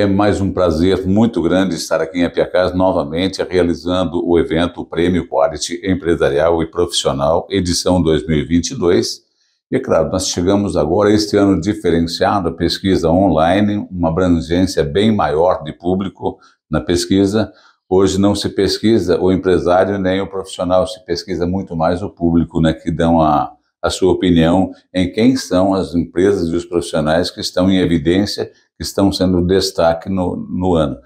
É mais um prazer muito grande estar aqui em Apiacás novamente realizando o evento Prêmio Quality Empresarial e Profissional edição 2022. E é claro, nós chegamos agora este ano diferenciado a pesquisa online, uma abrangência bem maior de público na pesquisa. Hoje não se pesquisa o empresário nem o profissional, se pesquisa muito mais o público, né, que dão a a sua opinião em quem são as empresas e os profissionais que estão em evidência, que estão sendo destaque no, no ano.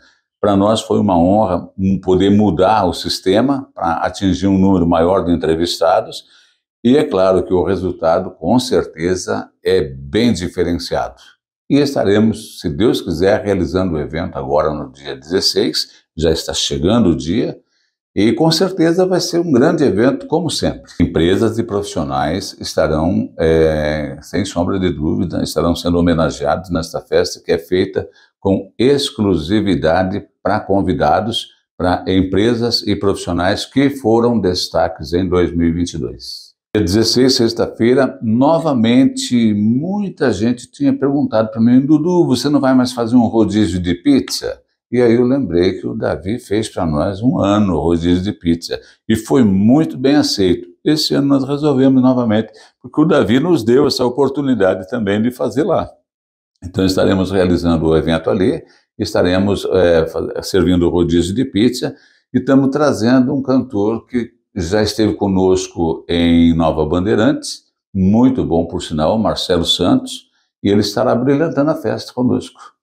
Para nós foi uma honra poder mudar o sistema para atingir um número maior de entrevistados. E é claro que o resultado, com certeza, é bem diferenciado. E estaremos, se Deus quiser, realizando o evento agora no dia 16, já está chegando o dia, e com certeza vai ser um grande evento, como sempre. Empresas e profissionais estarão, é, sem sombra de dúvida, estarão sendo homenageados nesta festa que é feita com exclusividade para convidados, para empresas e profissionais que foram destaques em 2022. Dia 16, sexta-feira, novamente, muita gente tinha perguntado para mim, Dudu, você não vai mais fazer um rodízio de pizza? E aí eu lembrei que o Davi fez para nós um ano rodízio de pizza e foi muito bem aceito. Esse ano nós resolvemos novamente, porque o Davi nos deu essa oportunidade também de fazer lá. Então estaremos realizando o evento ali, estaremos é, servindo rodízio de pizza e estamos trazendo um cantor que já esteve conosco em Nova Bandeirantes, muito bom por sinal, Marcelo Santos, e ele estará brilhantando a festa conosco.